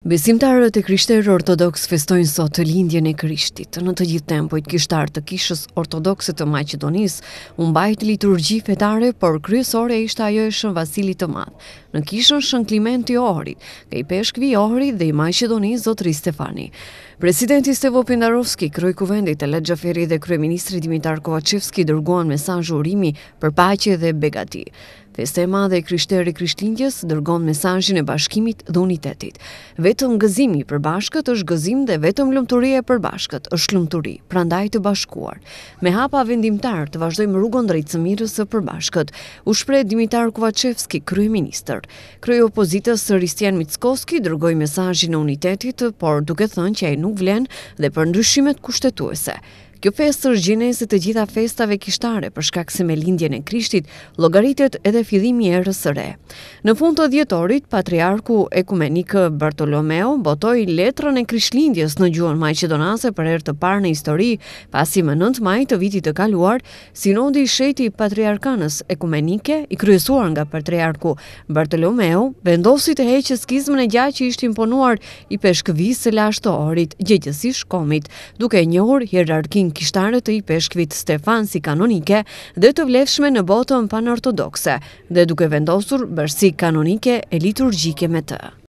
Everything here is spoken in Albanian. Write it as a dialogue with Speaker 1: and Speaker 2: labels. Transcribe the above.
Speaker 1: Besimtarët e krishterë ortodoks festojnë sot të lindjen e krishtit. Në të gjithë tempojt kishtarë të kishës ortodokse të Macedonis, unë bajtë liturgji fetare, por kryesore ishtë ajo e shën Vasili të madhë. Në kishën shën Klimenti Ohri, ka i peshkvi Ohri dhe i Macedonis Zotri Stefani. Presidenti Stevo Pindarovski, kërëj kuvendit e letë dhe kërëj ministri Dimitar Kovacevski dërguan me sanë zhurimi për pache dhe begati. Feste e madhe e kryshteri krishtlindjes dërgon mesajin e bashkimit dhe unitetit. Vetëm gëzimi për bashkët është gëzim dhe vetëm lumëturi e për bashkët është lumëturi, prandaj të bashkuar. Me hapa vendimtar të vazhdojmë rrugon drejtë së e për bashkët, u shpre Dimitar Kovacevski, krye minister. Krye opozitës së Ristian Mitskoski dërgoj mesajin e unitetit, por duke thënë që e nuk vlen dhe për ndryshimet kushtetuese. Kjo festë është gjenesit të gjitha festave kishtare për se me lindjen e krishtit, logaritet edhe fjidhimi e rësëre. Në fund të djetorit, Patriarku Ekumenikë Bartolomeo botoj letrën e krishtlindjes në gjuhën Majqedonase për erë të parë në histori, pasi më 9 maj të vitit të kaluar, sinodi sheti Patriarkanës Ekumenike, i kryesuar nga Patriarku Bartolomeo, vendosi të heqë skizmën e gja që ishtë imponuar i peshkëvisë së lashtë të orit gjegjësish komit, duke njohur hierarkin kishtare të i peshkvit Stefan si kanonike dhe të vlefshme në botën panortodokse dhe duke vendosur bërsi kanonike e liturgjike me të.